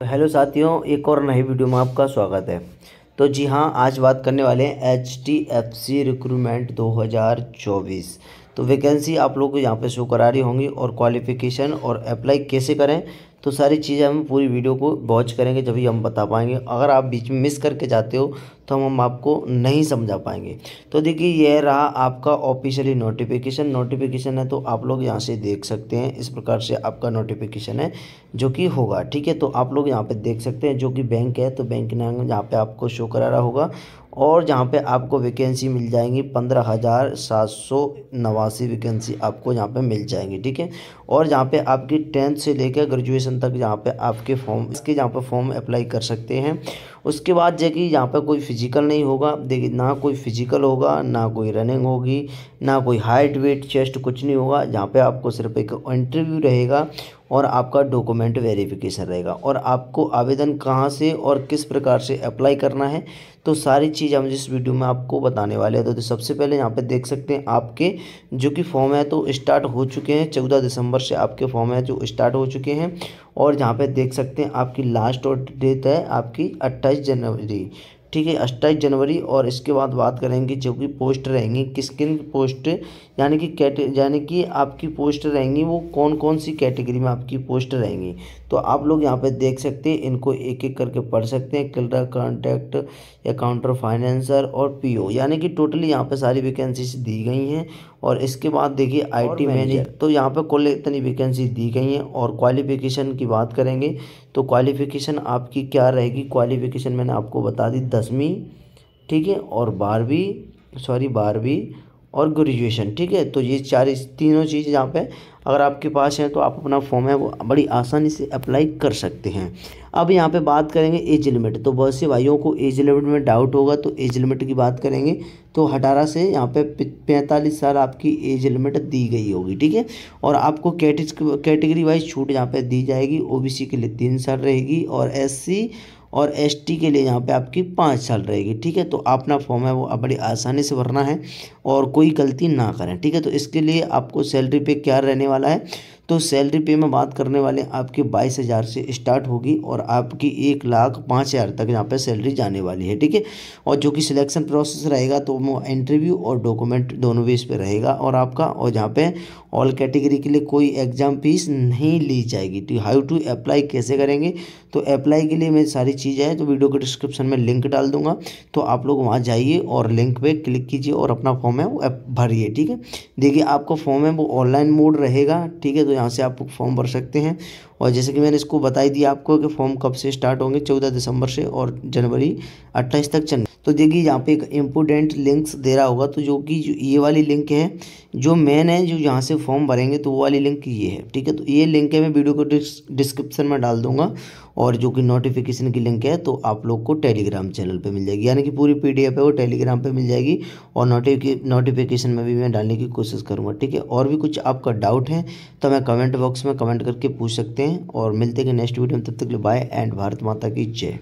तो हेलो साथियों एक और नई वीडियो में आपका स्वागत है तो जी हाँ आज बात करने वाले हैं एच एफ सी रिक्रूटमेंट 2024 तो वैकेंसी आप लोग को यहाँ पे शो करा रही होंगी और क्वालिफिकेशन और अप्लाई कैसे करें तो सारी चीज़ें हम पूरी वीडियो को वॉच करेंगे जब हम बता पाएंगे अगर आप बीच में मिस करके जाते हो तो हम हम आपको नहीं समझा पाएंगे तो देखिए यह रहा आपका ऑफिशियली नोटिफिकेशन नोटिफिकेशन है तो आप लोग यहाँ से देख सकते हैं इस प्रकार से आपका नोटिफिकेशन है जो कि होगा ठीक है तो आप लोग यहाँ पर देख सकते हैं जो कि बैंक है तो बैंक ने यहाँ पर आपको शो करा रहा होगा और जहाँ पे आपको वैकेंसी मिल जाएंगी पंद्रह हज़ार सात सौ नवासी वैकेंसी आपको यहाँ पे मिल जाएंगी ठीक है और जहाँ पे आपकी टेंथ से लेकर ग्रेजुएशन तक जहाँ पे आपके फॉर्म इसके जहाँ पे फॉर्म अप्लाई कर सकते हैं उसके बाद जैसे कि यहाँ पे कोई फिजिकल नहीं होगा देखिए ना कोई फिजिकल होगा ना कोई रनिंग होगी ना कोई हाइट वेट चेस्ट कुछ नहीं होगा जहाँ पर आपको सिर्फ एक इंटरव्यू रहेगा और आपका डॉक्यूमेंट वेरिफिकेशन रहेगा और आपको आवेदन कहाँ से और किस प्रकार से अप्लाई करना है तो सारी चीज़ हम जिस वीडियो में आपको बताने वाले हैं तो, तो सबसे पहले यहाँ पे देख सकते हैं आपके जो कि फॉर्म है तो स्टार्ट हो चुके हैं चौदह दिसंबर से आपके फॉर्म है जो स्टार्ट हो चुके हैं और यहाँ पे देख सकते हैं आपकी लास्ट और डेट है आपकी अट्ठाईस जनवरी ठीक है अट्ठाईस जनवरी और इसके बाद बात करेंगे जो कि पोस्ट रहेंगी किस किन पोस्ट यानी कि कैट यानी कि आपकी पोस्ट रहेंगी वो कौन कौन सी कैटेगरी में आपकी पोस्ट रहेंगी तो आप लोग यहाँ पे देख सकते हैं इनको एक एक करके पढ़ सकते हैं क्लर कॉन्टैक्ट या काउंटर फाइनेंसर और पीओ यानी कि टोटली यहाँ पे सारी वैकेंसीज दी गई हैं और इसके बाद देखिए आईटी मैनेजर तो यहाँ पर कुल इतनी वैकेंसी दी गई हैं और क्वालिफिकेशन की बात करेंगे तो क्वालिफिकेशन आपकी क्या रहेगी क्वालिफिकेशन मैंने आपको बता दी दसवीं ठीक है और बारहवीं सॉरी बारहवीं और ग्रेजुएशन ठीक है तो ये चार तीनों चीज़ यहाँ पे अगर आपके पास है तो आप अपना फॉर्म है वो बड़ी आसानी से अप्लाई कर सकते हैं अब यहाँ पे बात करेंगे एज लिमिट तो बहुत से भाइयों को एज लिमिट में डाउट होगा तो एज लिमिट की बात करेंगे तो अठारह से यहाँ पे पैंतालीस साल आपकी एज लिमिट दी गई होगी ठीक है और आपको कैटेगरी वाइज छूट यहाँ पर दी जाएगी ओ के लिए तीन साल रहेगी और एस और एसटी के लिए यहाँ पे आपकी पाँच साल रहेगी ठीक है तो अपना फॉर्म है वो बड़ी आसानी से भरना है और कोई गलती ना करें ठीक है तो इसके लिए आपको सैलरी पे क्या रहने वाला है तो सैलरी पे में बात करने वाले आपके बाईस हज़ार से स्टार्ट होगी और आपकी एक लाख पाँच हज़ार तक यहाँ पर सैलरी जाने वाली है ठीक है और जो कि सिलेक्शन प्रोसेस रहेगा तो वो इंटरव्यू और डॉक्यूमेंट दोनों बेस पे रहेगा और आपका और यहाँ पे ऑल कैटेगरी के लिए कोई एग्ज़ाम फीस नहीं ली जाएगी तो हाउ टू अप्लाई कैसे करेंगे तो अप्लाई के लिए मैं सारी चीज़ें हैं तो वीडियो के डिस्क्रिप्शन में लिंक डाल दूंगा तो आप लोग वहाँ जाइए और लिंक पे क्लिक कीजिए और अपना फॉर्म है वो भरिए ठीक है देखिए आपका फॉर्म है वो ऑनलाइन मोड रहेगा ठीक है तो यहाँ से आप फॉर्म भर सकते हैं और जैसे कि मैंने इसको बताई दिया आपको कि फॉर्म कब से स्टार्ट होंगे चौदह दिसंबर से और जनवरी अट्ठाईस तक चल तो देखिए यहाँ पे एक इम्पोर्टेंट लिंक्स दे रहा होगा तो जो कि जो ये वाली लिंक है जो मेन है जो यहाँ से फॉर्म भरेंगे तो वो वाली लिंक ये है ठीक है तो ये लिंक है मैं वीडियो को डिस्क्रिप्शन में डाल दूंगा और जो कि नोटिफिकेशन की लिंक है तो आप लोग को टेलीग्राम चैनल पे मिल जाएगी यानी कि पूरी पी है वो टेलीग्राम पर मिल जाएगी और नोटिफिकेशन में भी मैं डालने की कोशिश करूँगा ठीक है और भी कुछ आपका डाउट है तो मैं कमेंट बॉक्स में कमेंट करके पूछ सकते हैं और मिलते हैं नेक्स्ट वीडियो में तब तक के लिए बाय एंड भारत माता की जय